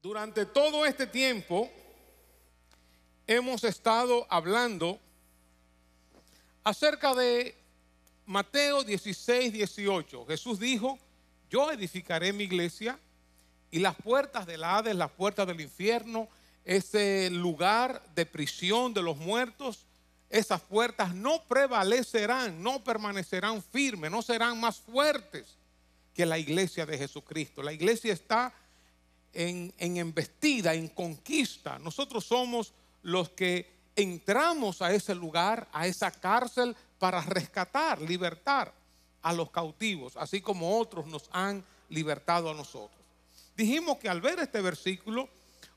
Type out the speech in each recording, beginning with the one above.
Durante todo este tiempo hemos estado hablando acerca de Mateo 16, 18. Jesús dijo, yo edificaré mi iglesia y las puertas del Hades, las puertas del infierno, ese lugar de prisión de los muertos, esas puertas no prevalecerán, no permanecerán firmes, no serán más fuertes que la iglesia de Jesucristo. La iglesia está en, embestida, en conquista. Nosotros somos los que entramos a ese lugar, a esa cárcel, para rescatar, libertar a los cautivos, así como otros nos han libertado a nosotros. Dijimos que al ver este versículo,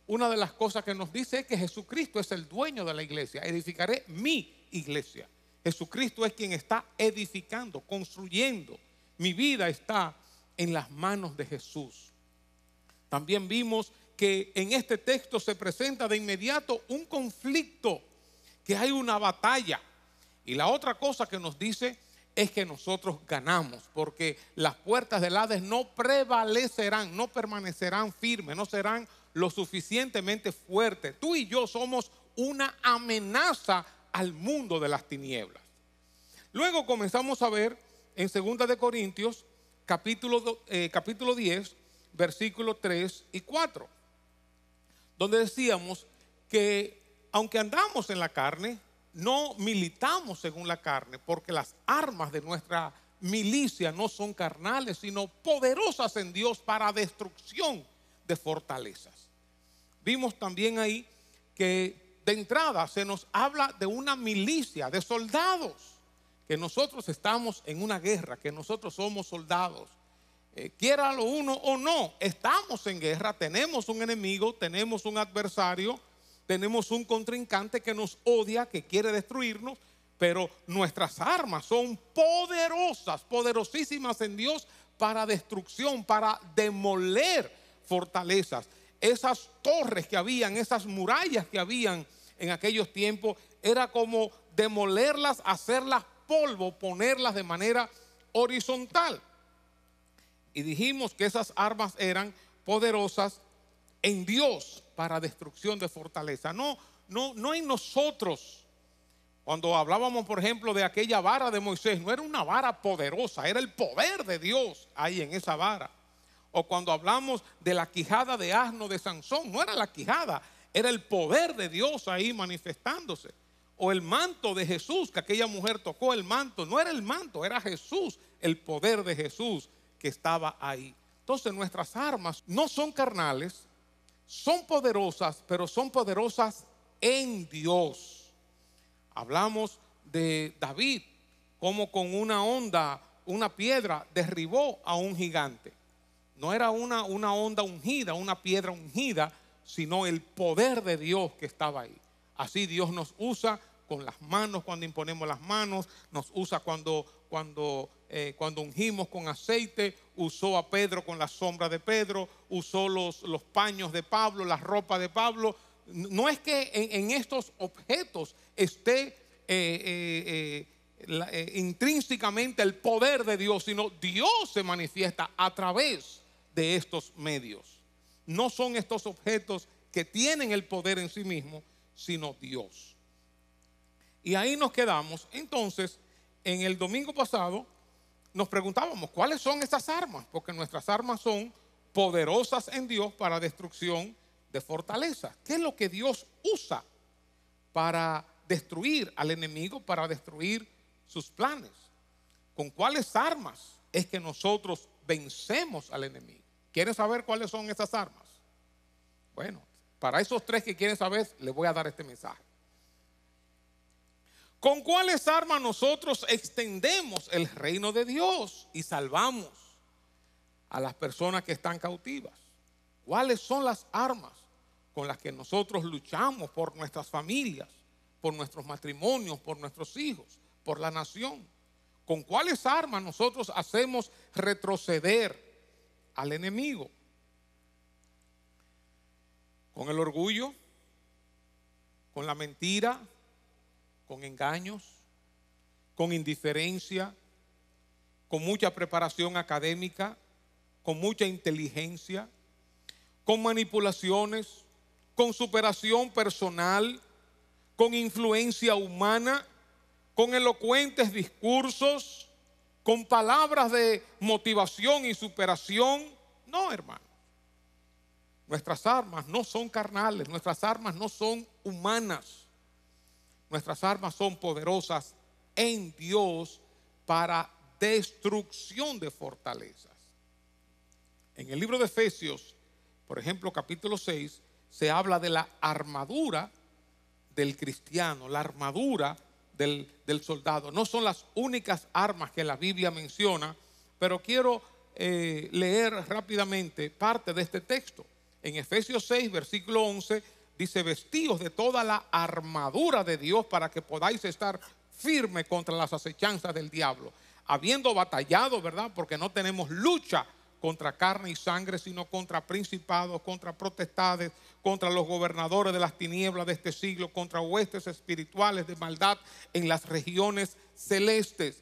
una de las cosas que nos dice es que Jesucristo es el dueño de la iglesia. Edificaré mi iglesia. Jesucristo es quien está edificando, construyendo. Mi vida está en las manos de Jesús. También vimos que en este texto se presenta de inmediato un conflicto, que hay una batalla. Y la otra cosa que nos dice es que nosotros ganamos, porque las puertas del Hades no prevalecerán, no permanecerán firmes, no serán lo suficientemente fuertes. Tú y yo somos una amenaza al mundo de las tinieblas. Luego comenzamos a ver en 2 de Corintios capítulo, eh, capítulo 10 versículo 3 y 4, donde decíamos que aunque andamos en la carne, no militamos según la carne, porque las armas de nuestra milicia no son carnales, sino poderosas en Dios para destrucción de fortalezas. Vimos también ahí que de entrada se nos habla de una milicia, de soldados, que nosotros estamos en una guerra, que nosotros somos soldados. Eh, quiera lo uno o no, estamos en guerra, tenemos un enemigo, tenemos un adversario, tenemos un contrincante que nos odia, que quiere destruirnos, pero nuestras armas son poderosas, poderosísimas en Dios para destrucción, para demoler fortalezas. Esas torres que habían, esas murallas que habían en aquellos tiempos, era como demolerlas, hacerlas polvo, ponerlas de manera horizontal. Y dijimos que esas armas eran poderosas en Dios para destrucción de fortaleza, no, no, no en nosotros. Cuando hablábamos, por ejemplo, de aquella vara de Moisés, no era una vara poderosa, era el poder de Dios ahí en esa vara. O cuando hablamos de la quijada de asno de Sansón, no era la quijada, era el poder de Dios ahí manifestándose. O el manto de Jesús, que aquella mujer tocó el manto, no era el manto, era Jesús, el poder de Jesús que estaba ahí. Entonces nuestras armas no son carnales, son poderosas, pero son poderosas en Dios. Hablamos de David, como con una onda, una piedra, derribó a un gigante. No era una, una onda ungida, una piedra ungida, sino el poder de Dios que estaba ahí. Así Dios nos usa con las manos cuando imponemos las manos, nos usa cuando, cuando eh, cuando ungimos con aceite, usó a Pedro con la sombra de Pedro, usó los, paños de Pablo, la ropa de Pablo. No es que en, estos objetos esté eh, eh, intrínsecamente el poder de Dios, sino Dios se manifiesta a través de estos medios. No son estos objetos que tienen el poder en sí mismo, sino Dios. Y ahí nos quedamos. Entonces, en el domingo pasado nos preguntábamos, ¿cuáles son esas armas? Porque nuestras armas son poderosas en Dios para destrucción de fortaleza. ¿Qué es lo que Dios usa para destruir al enemigo, para destruir sus planes? ¿Con cuáles armas es que nosotros vencemos al enemigo? ¿Quieren saber cuáles son esas armas? Bueno, para esos tres que quieren saber, les voy a dar este mensaje. ¿Con cuáles armas nosotros extendemos el reino de Dios y salvamos a las personas que están cautivas? ¿Cuáles son las armas con las que nosotros luchamos por nuestras familias, por nuestros matrimonios, por nuestros hijos, por la nación? ¿Con cuáles armas nosotros hacemos retroceder al enemigo? ¿Con el orgullo? ¿Con la mentira? con engaños, con indiferencia, con mucha preparación académica, con mucha inteligencia, con manipulaciones, con superación personal, con influencia humana, con elocuentes discursos, con palabras de motivación y superación. No, hermano. Nuestras armas no son carnales, nuestras armas no son humanas. Nuestras armas son poderosas en Dios para destrucción de fortalezas. En el libro de Efesios, por ejemplo, capítulo 6, se habla de la armadura del cristiano, la armadura del, soldado. No son las únicas armas que la Biblia menciona, pero quiero eh, leer rápidamente parte de este texto. En Efesios 6, versículo 11 dice, vestidos de toda la armadura de Dios para que podáis estar firme contra las acechanzas del diablo, habiendo batallado, ¿verdad? Porque no tenemos lucha contra carne y sangre, sino contra principados, contra protestades, contra los gobernadores de las tinieblas de este siglo, contra huestes espirituales de maldad en las regiones celestes.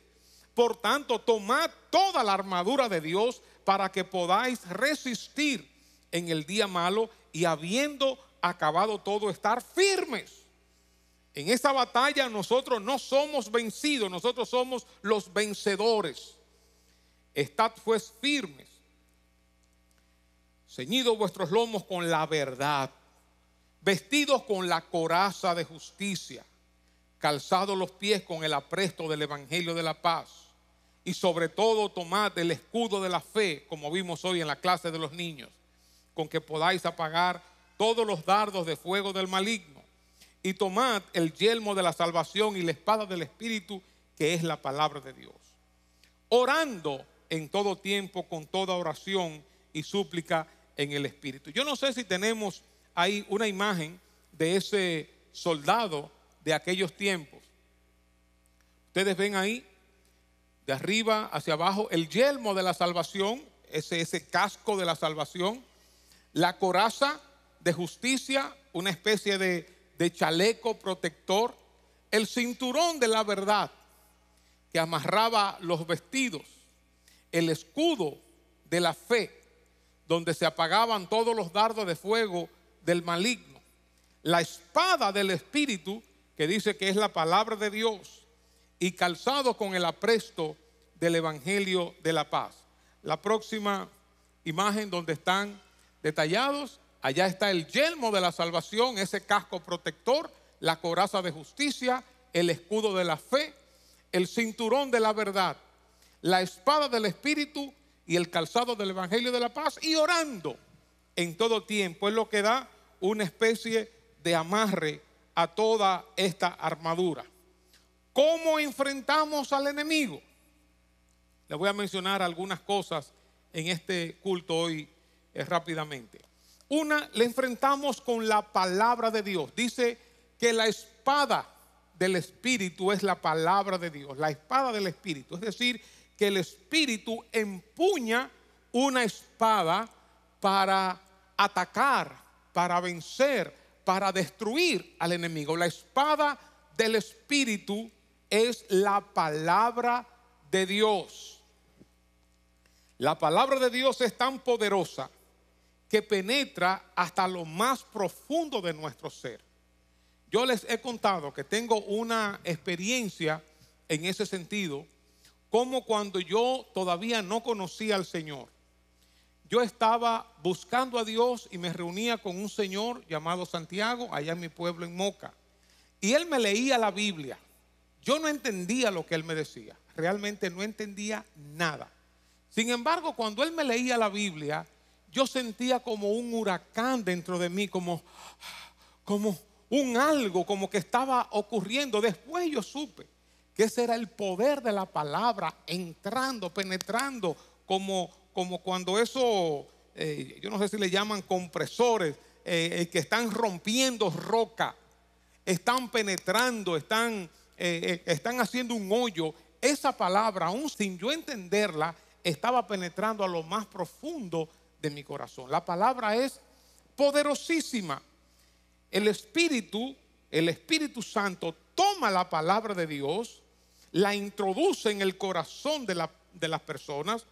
Por tanto, tomad toda la armadura de Dios para que podáis resistir en el día malo y habiendo acabado todo, estar firmes. En esta batalla nosotros no somos vencidos, nosotros somos los vencedores. Estad pues firmes, ceñidos vuestros lomos con la verdad, vestidos con la coraza de justicia, calzados los pies con el apresto del Evangelio de la paz y sobre todo tomad el escudo de la fe, como vimos hoy en la clase de los niños, con que podáis apagar todos los dardos de fuego del maligno. Y tomad el yelmo de la salvación y la espada del Espíritu, que es la palabra de Dios. Orando en todo tiempo, con toda oración y súplica en el Espíritu. Yo no sé si tenemos ahí una imagen de ese soldado de aquellos tiempos. Ustedes ven ahí, de arriba hacia abajo, el yelmo de la salvación, ese, casco de la salvación, la coraza de justicia, una especie de, chaleco protector, el cinturón de la verdad que amarraba los vestidos, el escudo de la fe, donde se apagaban todos los dardos de fuego del maligno, la espada del Espíritu, que dice que es la palabra de Dios, y calzado con el apresto del Evangelio de la Paz. La próxima imagen donde están detallados Allá está el yelmo de la salvación, ese casco protector, la coraza de justicia, el escudo de la fe, el cinturón de la verdad, la espada del Espíritu y el calzado del Evangelio de la Paz y orando en todo tiempo. Es lo que da una especie de amarre a toda esta armadura. ¿Cómo enfrentamos al enemigo? Les voy a mencionar algunas cosas en este culto hoy eh, rápidamente. Una la enfrentamos con la palabra de Dios. Dice que la espada del Espíritu es la palabra de Dios, la espada del Espíritu. Es decir, que el Espíritu empuña una espada para atacar, para vencer, para destruir al enemigo. La espada del Espíritu es la palabra de Dios. La palabra de Dios es tan poderosa que penetra hasta lo más profundo de nuestro ser. Yo les he contado que tengo una experiencia en ese sentido, como cuando yo todavía no conocía al Señor. Yo estaba buscando a Dios y me reunía con un señor llamado Santiago, allá en mi pueblo en Moca. Y él me leía la Biblia. Yo no entendía lo que él me decía. Realmente no entendía nada. Sin embargo, cuando él me leía la Biblia, yo sentía como un huracán dentro de mí, como, como un algo, como que estaba ocurriendo. Después yo supe que ese era el poder de la palabra entrando, penetrando, como, como cuando eso, eh, yo no sé si le llaman compresores, eh, eh, que están rompiendo roca, están penetrando, están, están haciendo un hoyo. Esa palabra, aún sin yo entenderla, estaba penetrando a lo más profundo de mi corazón. La palabra es poderosísima. El Espíritu, el Espíritu Santo toma la palabra de Dios, la introduce en el corazón de, las personas,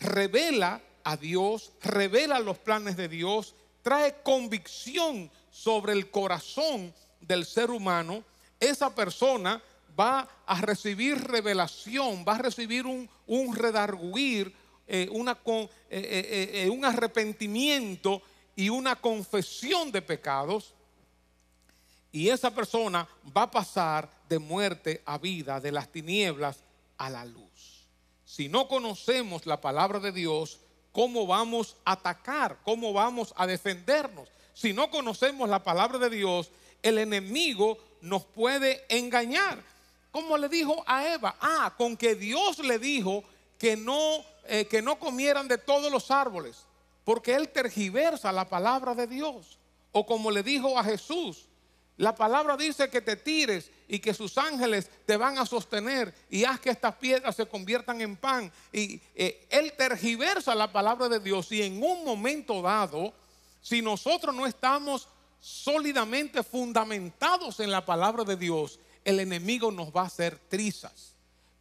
revela a Dios, revela los planes de Dios, trae convicción sobre el corazón del ser humano, esa persona va a recibir revelación, va a recibir un, un redarguir, eh, una, eh, eh, un arrepentimiento y una confesión de pecados. Y esa persona va a pasar de muerte a vida, de las tinieblas a la luz. Si no conocemos la palabra de Dios, ¿cómo vamos a atacar? ¿Cómo vamos a defendernos? Si no conocemos la palabra de Dios, el enemigo nos puede engañar. Como le dijo a Eva, ah, con que Dios le dijo que no, eh, que no comieran de todos los árboles, porque él tergiversa la palabra de Dios. O como le dijo a Jesús, la palabra dice que te tires y que sus ángeles te van a sostener y haz que estas piedras se conviertan en pan. Y eh, él tergiversa la palabra de Dios y en un momento dado, si nosotros no estamos sólidamente fundamentados en la palabra de Dios, el enemigo nos va a hacer trizas.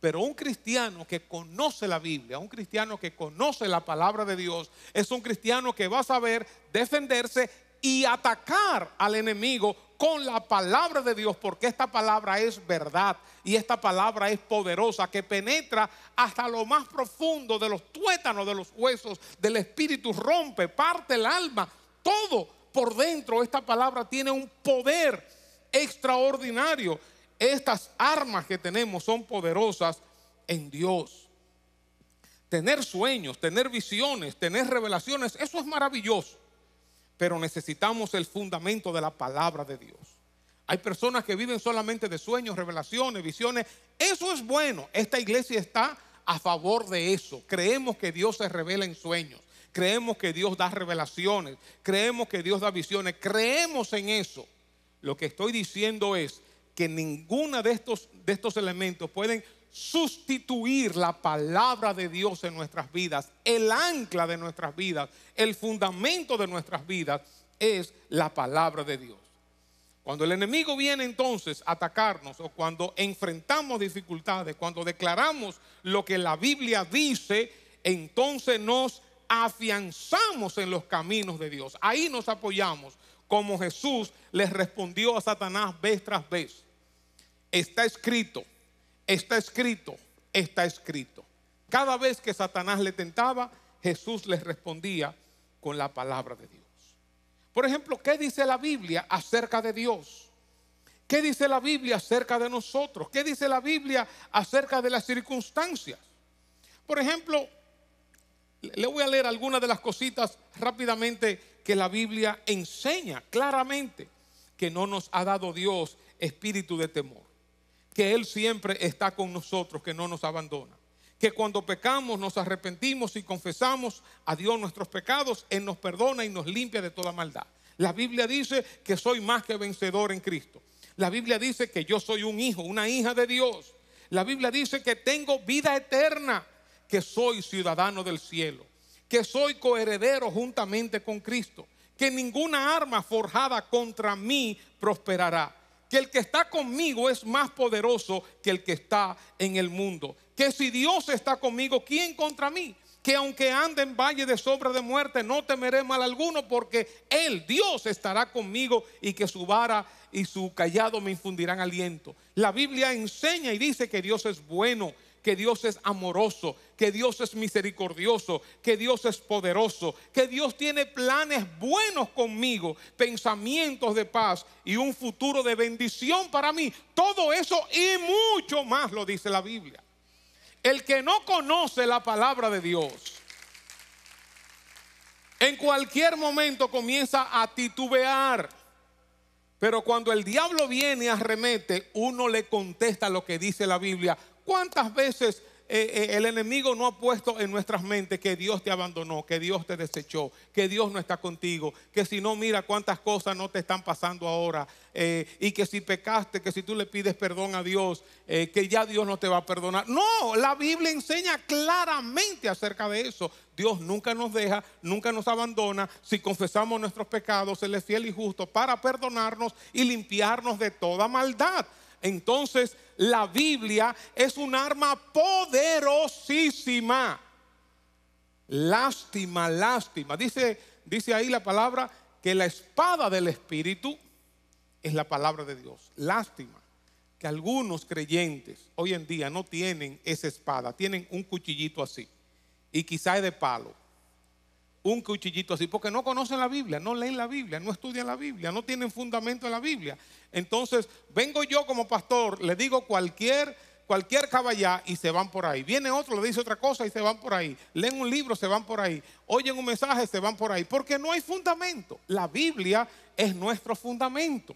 Pero un cristiano que conoce la Biblia, un cristiano que conoce la palabra de Dios, es un cristiano que va a saber defenderse y atacar al enemigo con la palabra de Dios, porque esta palabra es verdad y esta palabra es poderosa, que penetra hasta lo más profundo de los tuétanos, de los huesos, del espíritu, rompe, parte el alma, todo por dentro. Esta palabra tiene un poder extraordinario estas armas que tenemos son poderosas en Dios. Tener sueños, tener visiones, tener revelaciones, eso es maravilloso. Pero necesitamos el fundamento de la palabra de Dios. Hay personas que viven solamente de sueños, revelaciones, visiones. Eso es bueno. Esta iglesia está a favor de eso. Creemos que Dios se revela en sueños. Creemos que Dios da revelaciones. Creemos que Dios da visiones. Creemos en eso. Lo que estoy diciendo es que ninguna de estos, de estos elementos pueden sustituir la palabra de Dios en nuestras vidas. El ancla de nuestras vidas, el fundamento de nuestras vidas es la palabra de Dios. Cuando el enemigo viene entonces a atacarnos o cuando enfrentamos dificultades, cuando declaramos lo que la Biblia dice, entonces nos afianzamos en los caminos de Dios. Ahí nos apoyamos como Jesús les respondió a Satanás vez tras vez. Está escrito, está escrito, está escrito. Cada vez que Satanás le tentaba, Jesús les respondía con la palabra de Dios. Por ejemplo, ¿qué dice la Biblia acerca de Dios? ¿Qué dice la Biblia acerca de nosotros? ¿Qué dice la Biblia acerca de las circunstancias? Por ejemplo, le voy a leer algunas de las cositas rápidamente que la Biblia enseña claramente que no nos ha dado Dios espíritu de temor, que Él siempre está con nosotros, que no nos abandona, que cuando pecamos nos arrepentimos y confesamos a Dios nuestros pecados, Él nos perdona y nos limpia de toda maldad. La Biblia dice que soy más que vencedor en Cristo. La Biblia dice que yo soy un hijo, una hija de Dios. La Biblia dice que tengo vida eterna, que soy ciudadano del cielo que soy coheredero juntamente con Cristo, que ninguna arma forjada contra mí prosperará, que el que está conmigo es más poderoso que el que está en el mundo, que si Dios está conmigo, ¿quién contra mí? Que aunque ande en valle de sombra de muerte, no temeré mal alguno, porque Él, Dios, estará conmigo y que su vara y su callado me infundirán aliento. La Biblia enseña y dice que Dios es bueno, que Dios es amoroso, que Dios es misericordioso, que Dios es poderoso, que Dios tiene planes buenos conmigo, pensamientos de paz y un futuro de bendición para mí. Todo eso y mucho más lo dice la Biblia. El que no conoce la palabra de Dios, en cualquier momento comienza a titubear. Pero cuando el diablo viene y arremete, uno le contesta lo que dice la Biblia. ¿Cuántas veces eh, eh, el enemigo no ha puesto en nuestras mentes que Dios te abandonó, que Dios te desechó, que Dios no está contigo, que si no mira cuántas cosas no te están pasando ahora eh, y que si pecaste, que si tú le pides perdón a Dios, que ya Dios no te va a perdonar. No, la Biblia enseña claramente acerca de eso. Dios nunca nos deja, nunca nos abandona. Si confesamos nuestros pecados, Él es fiel y justo para perdonarnos y limpiarnos de toda maldad. Entonces la Biblia es un arma poderosísima. Lástima, lástima. Dice, dice ahí la palabra que la espada del Espíritu es la palabra de Dios. Lástima que algunos creyentes hoy en día no tienen esa espada, tienen un cuchillito así y quizá es de palo un cuchillito así, porque no conocen la Biblia, no leen la Biblia, no estudian la Biblia, no tienen fundamento en la Biblia. Entonces, vengo yo como pastor, le digo cualquier cualquier caballá y se van por ahí. Viene otro, le dice otra cosa y se van por ahí. Leen un libro, se van por ahí. Oyen un mensaje, se van por ahí. Porque no hay fundamento. La Biblia es nuestro fundamento.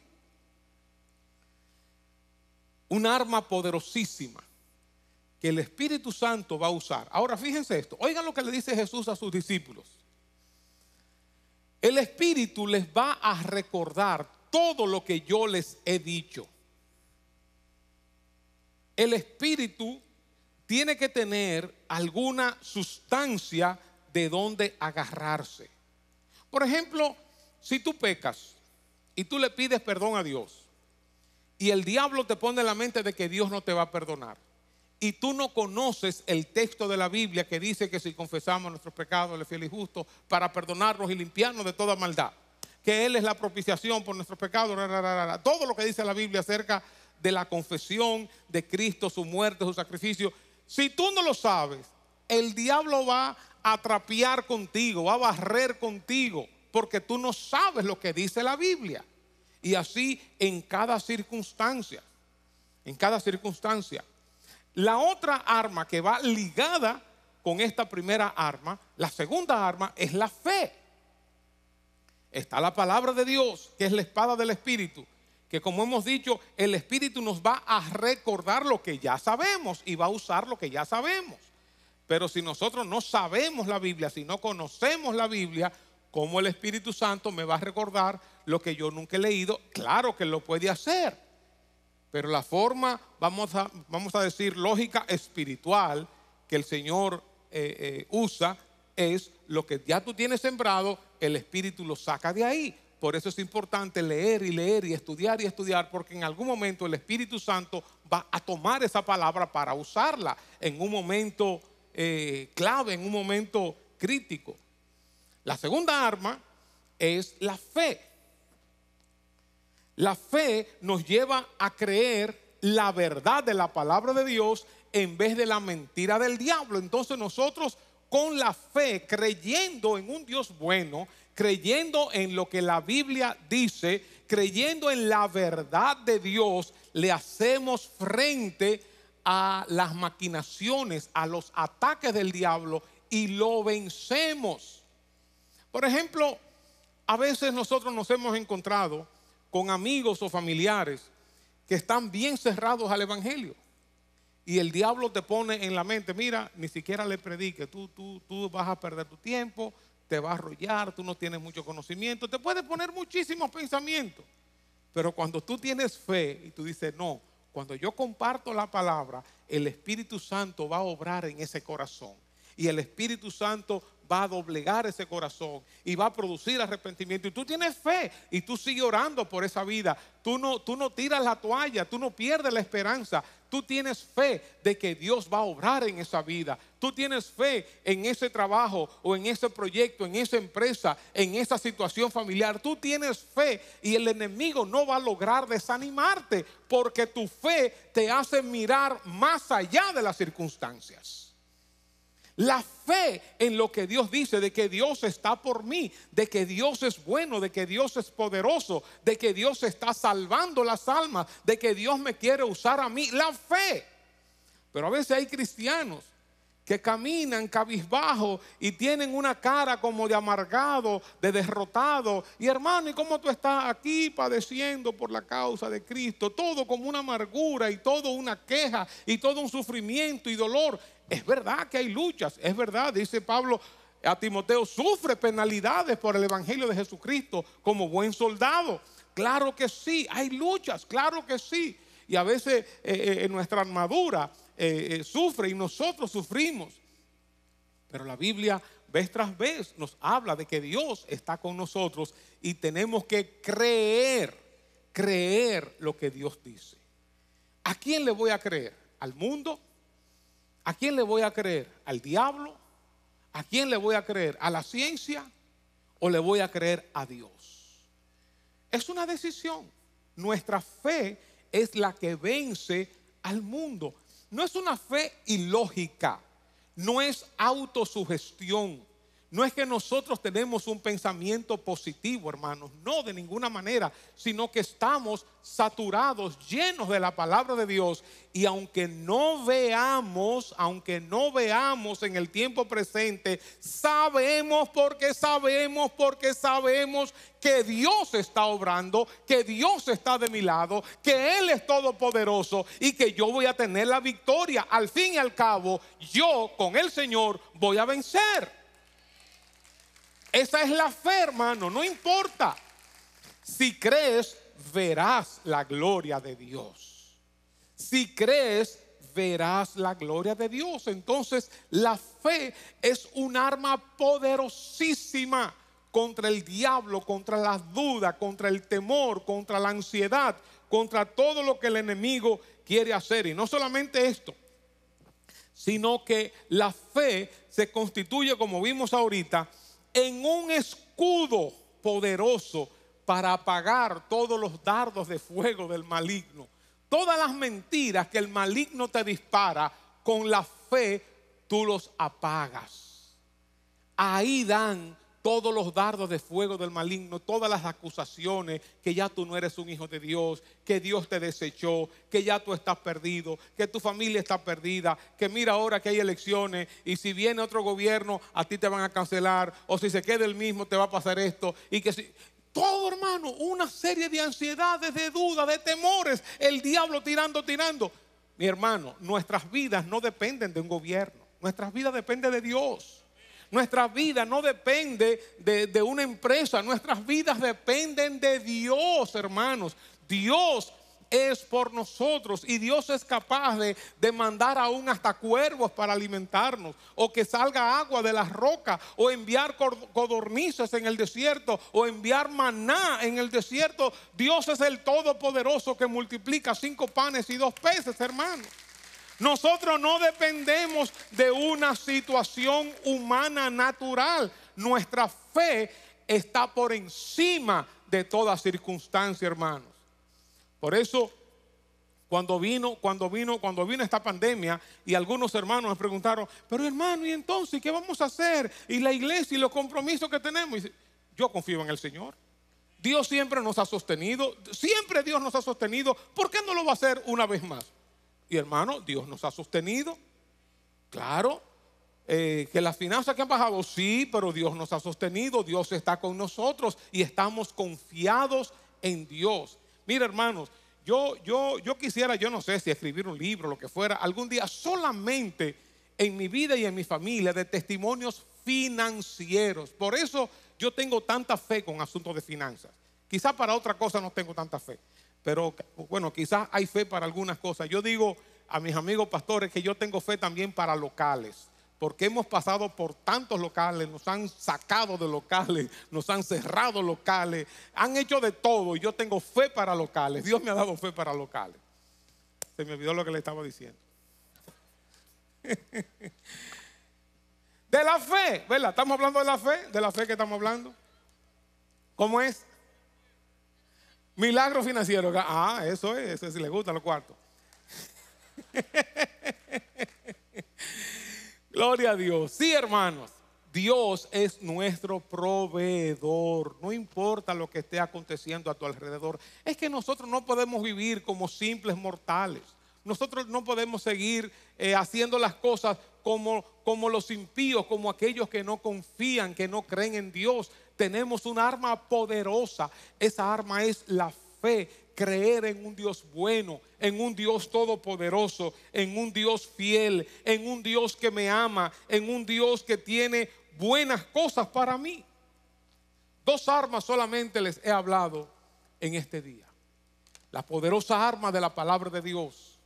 Un arma poderosísima que el Espíritu Santo va a usar. Ahora fíjense esto. Oigan lo que le dice Jesús a sus discípulos el Espíritu les va a recordar todo lo que yo les he dicho. El Espíritu tiene que tener alguna sustancia de donde agarrarse. Por ejemplo, si tú pecas y tú le pides perdón a Dios y el diablo te pone en la mente de que Dios no te va a perdonar, y tú no conoces el texto de la Biblia que dice que si confesamos nuestros pecados, Él es fiel y justo para perdonarnos y limpiarnos de toda maldad, que Él es la propiciación por nuestros pecados, todo lo que dice la Biblia acerca de la confesión de Cristo, su muerte, su sacrificio. Si tú no lo sabes, el diablo va a trapear contigo, va a barrer contigo, porque tú no sabes lo que dice la Biblia. Y así en cada circunstancia, en cada circunstancia. La otra arma que va ligada con esta primera arma, la segunda arma es la fe. Está la palabra de Dios, que es la espada del Espíritu, que como hemos dicho, el Espíritu nos va a recordar lo que ya sabemos y va a usar lo que ya sabemos. Pero si nosotros no sabemos la Biblia, si no conocemos la Biblia, ¿cómo el Espíritu Santo me va a recordar lo que yo nunca he leído? Claro que lo puede hacer. Pero la forma, vamos a, vamos a decir, lógica espiritual que el Señor eh, eh, usa es lo que ya tú tienes sembrado, el Espíritu lo saca de ahí. Por eso es importante leer y leer y estudiar y estudiar, porque en algún momento el Espíritu Santo va a tomar esa palabra para usarla en un momento eh, clave, en un momento crítico. La segunda arma es la fe. La fe nos lleva a creer la verdad de la palabra de Dios en vez de la mentira del diablo. Entonces nosotros con la fe, creyendo en un Dios bueno, creyendo en lo que la Biblia dice, creyendo en la verdad de Dios, le hacemos frente a las maquinaciones, a los ataques del diablo y lo vencemos. Por ejemplo, a veces nosotros nos hemos encontrado con amigos o familiares que están bien cerrados al Evangelio. Y el diablo te pone en la mente, mira, ni siquiera le predique, tú, tú, tú vas a perder tu tiempo, te vas a arrollar, tú no tienes mucho conocimiento, te puede poner muchísimos pensamientos. Pero cuando tú tienes fe y tú dices, no, cuando yo comparto la palabra, el Espíritu Santo va a obrar en ese corazón y el Espíritu Santo va a doblegar ese corazón y va a producir arrepentimiento. Y tú tienes fe y tú sigues orando por esa vida. Tú no, tú no tiras la toalla, tú no pierdes la esperanza. Tú tienes fe de que Dios va a obrar en esa vida. Tú tienes fe en ese trabajo o en ese proyecto, en esa empresa, en esa situación familiar. Tú tienes fe y el enemigo no va a lograr desanimarte porque tu fe te hace mirar más allá de las circunstancias. La fe en lo que Dios dice, de que Dios está por mí, de que Dios es bueno, de que Dios es poderoso, de que Dios está salvando las almas, de que Dios me quiere usar a mí. La fe. Pero a veces hay cristianos que caminan cabizbajo y tienen una cara como de amargado, de derrotado. Y hermano, ¿y cómo tú estás aquí padeciendo por la causa de Cristo? Todo como una amargura y todo una queja y todo un sufrimiento y dolor. Es verdad que hay luchas, es verdad, dice Pablo a Timoteo, sufre penalidades por el Evangelio de Jesucristo como buen soldado. Claro que sí, hay luchas, claro que sí. Y a veces eh, eh, en nuestra armadura eh, eh, sufre y nosotros sufrimos. Pero la Biblia vez tras vez nos habla de que Dios está con nosotros y tenemos que creer, creer lo que Dios dice. ¿A quién le voy a creer? ¿Al mundo? ¿A quién le voy a creer? ¿Al diablo? ¿A quién le voy a creer? ¿A la ciencia? ¿O le voy a creer a Dios? Es una decisión. Nuestra fe es la que vence al mundo. No es una fe ilógica, no es autosugestión, no es que nosotros tenemos un pensamiento positivo, hermanos, no de ninguna manera, sino que estamos saturados, llenos de la palabra de Dios. Y aunque no veamos, aunque no veamos en el tiempo presente, sabemos porque sabemos, porque sabemos que Dios está obrando, que Dios está de mi lado, que Él es todopoderoso y que yo voy a tener la victoria. Al fin y al cabo, yo con el Señor voy a vencer. Esa es la fe, hermano, no importa. Si crees, verás la gloria de Dios. Si crees, verás la gloria de Dios. Entonces, la fe es un arma poderosísima contra el diablo, contra las dudas, contra el temor, contra la ansiedad, contra todo lo que el enemigo quiere hacer. Y no solamente esto, sino que la fe se constituye, como vimos ahorita, en un escudo poderoso para apagar todos los dardos de fuego del maligno. Todas las mentiras que el maligno te dispara, con la fe tú los apagas. Ahí dan todos los dardos de fuego del maligno, todas las acusaciones que ya tú no eres un hijo de Dios, que Dios te desechó, que ya tú estás perdido, que tu familia está perdida, que mira ahora que hay elecciones y si viene otro gobierno a ti te van a cancelar o si se queda el mismo te va a pasar esto y que si todo hermano, una serie de ansiedades, de dudas, de temores, el diablo tirando, tirando. Mi hermano, nuestras vidas no dependen de un gobierno, nuestras vidas dependen de Dios. Nuestra vida no depende de, una empresa, nuestras vidas dependen de Dios, hermanos. Dios es por nosotros y Dios es capaz de, de, mandar aún hasta cuervos para alimentarnos o que salga agua de las rocas o enviar codornices en el desierto o enviar maná en el desierto. Dios es el todopoderoso que multiplica cinco panes y dos peces, hermanos. Nosotros no dependemos de una situación humana natural. Nuestra fe está por encima de toda circunstancia, hermanos. Por eso, cuando vino, cuando vino, cuando vino esta pandemia, y algunos hermanos nos preguntaron, pero hermano, ¿y entonces qué vamos a hacer? Y la iglesia y los compromisos que tenemos. yo confío en el Señor. Dios siempre nos ha sostenido, siempre Dios nos ha sostenido. ¿Por qué no lo va a hacer una vez más? Y hermano, Dios nos ha sostenido. Claro, eh, que las finanzas que han bajado, sí, pero Dios nos ha sostenido, Dios está con nosotros y estamos confiados en Dios. Mira, hermanos, yo, yo, yo quisiera, yo no sé si escribir un libro, lo que fuera, algún día solamente en mi vida y en mi familia de testimonios financieros. Por eso yo tengo tanta fe con asuntos de finanzas. Quizá para otra cosa no tengo tanta fe pero bueno, quizás hay fe para algunas cosas. Yo digo a mis amigos pastores que yo tengo fe también para locales porque hemos pasado por tantos locales, nos han sacado de locales, nos han cerrado locales, han hecho de todo y yo tengo fe para locales, Dios me ha dado fe para locales. Se me olvidó lo que le estaba diciendo. De la fe, ¿verdad? Estamos hablando de la fe, de la fe que estamos hablando. ¿Cómo es? Milagro financiero. Ah, eso es, eso sí si le gusta los cuartos. Gloria a Dios. Sí, hermanos. Dios es nuestro proveedor. No importa lo que esté aconteciendo a tu alrededor. Es que nosotros no podemos vivir como simples mortales. Nosotros no podemos seguir eh, haciendo las cosas como, los impíos, como aquellos que no confían, que no creen en Dios. Tenemos un arma poderosa. Esa arma es la fe, creer en un Dios bueno, en un Dios todopoderoso, en un Dios fiel, en un Dios que me ama, en un Dios que tiene buenas cosas para mí. Dos armas solamente les he hablado en este día. La poderosa arma de la palabra de Dios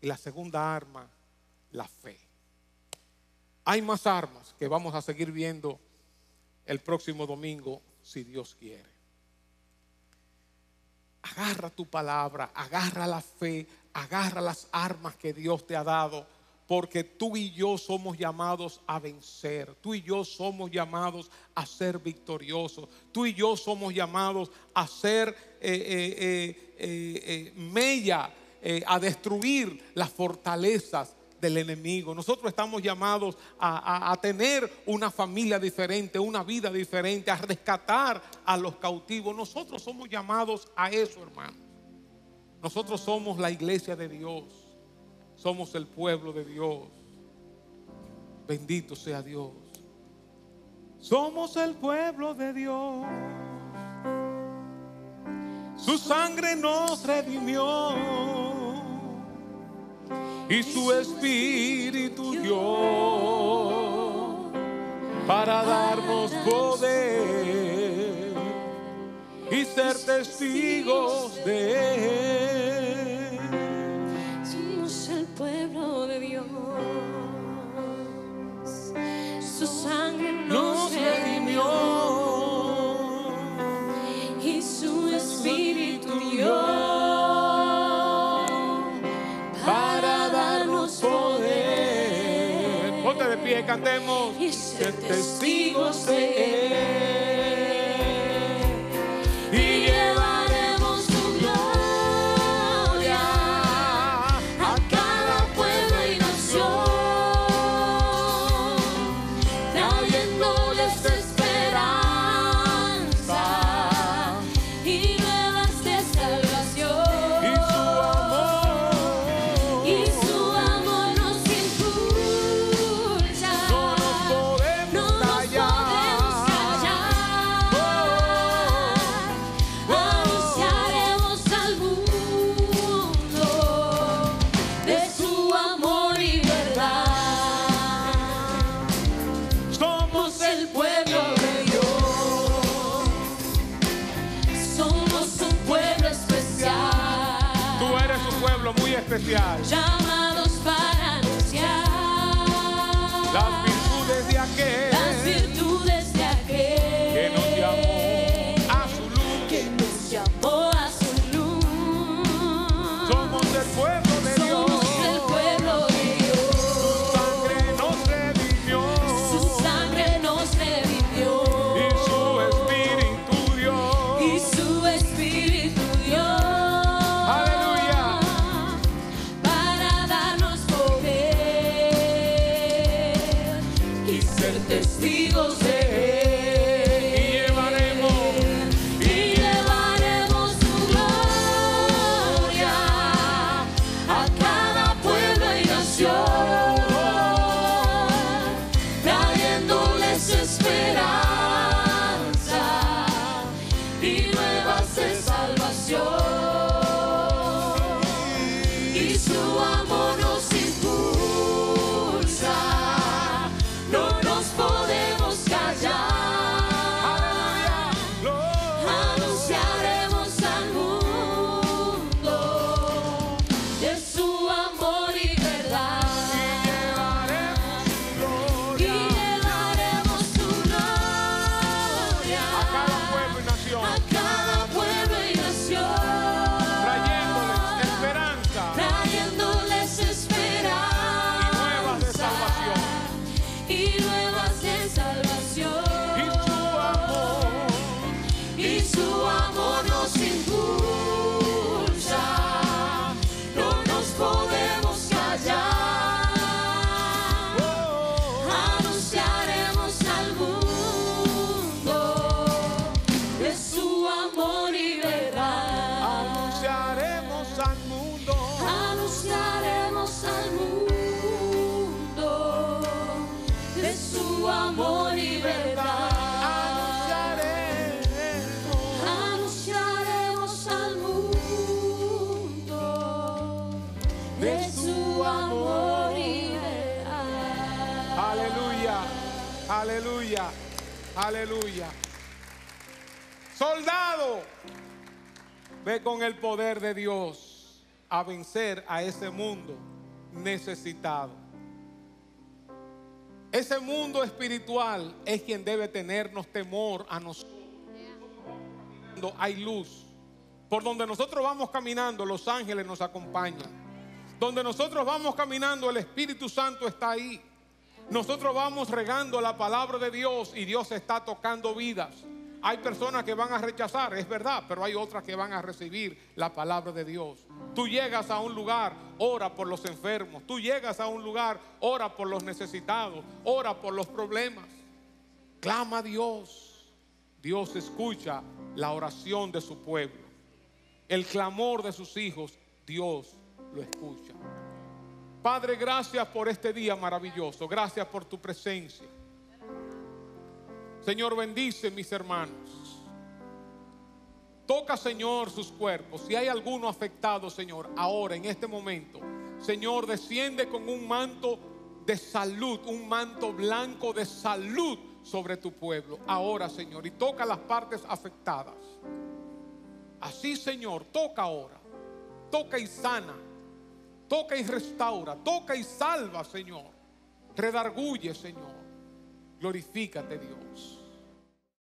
y la segunda arma, la fe. Hay más armas que vamos a seguir viendo el próximo domingo, si Dios quiere. Agarra tu palabra, agarra la fe, agarra las armas que Dios te ha dado, porque tú y yo somos llamados a vencer, tú y yo somos llamados a ser victoriosos, tú y yo somos llamados a ser eh, eh, eh, mella, a destruir las fortalezas del enemigo. Nosotros estamos llamados a, a, tener una familia diferente, una vida diferente, a rescatar a los cautivos. Nosotros somos llamados a eso, hermano. Nosotros somos la iglesia de Dios. Somos el pueblo de Dios. Bendito sea Dios. Somos el pueblo de Dios. Su sangre nos redimió y su Espíritu Dios para darnos poder y ser testigos de Él. Somos el pueblo de Dios, su sangre nos redimió. Ponte de pie, cantemos. Y ser testigos de él. especial. Isso sua mão. Aleluya. Soldado, ve con el poder de Dios a vencer a ese mundo necesitado. Ese mundo espiritual es quien debe tenernos temor a nosotros. Hay luz. Por donde nosotros vamos caminando, los ángeles nos acompañan. Donde nosotros vamos caminando, el Espíritu Santo está ahí. Nosotros vamos regando la palabra de Dios y Dios está tocando vidas. Hay personas que van a rechazar, es verdad, pero hay otras que van a recibir la palabra de Dios. Tú llegas a un lugar, ora por los enfermos. Tú llegas a un lugar, ora por los necesitados, ora por los problemas. Clama a Dios. Dios escucha la oración de su pueblo. El clamor de sus hijos, Dios lo escucha. Padre, gracias por este día maravilloso. Gracias por tu presencia. Señor, bendice mis hermanos. Toca, Señor, sus cuerpos. Si hay alguno afectado, Señor, ahora, en este momento, Señor, desciende con un manto de salud, un manto blanco de salud sobre tu pueblo. Ahora, Señor, y toca las partes afectadas. Así, Señor, toca ahora. Toca y sana Toca y restaura, toca y salva, Señor. Redarguye, Señor. Glorifícate, Dios.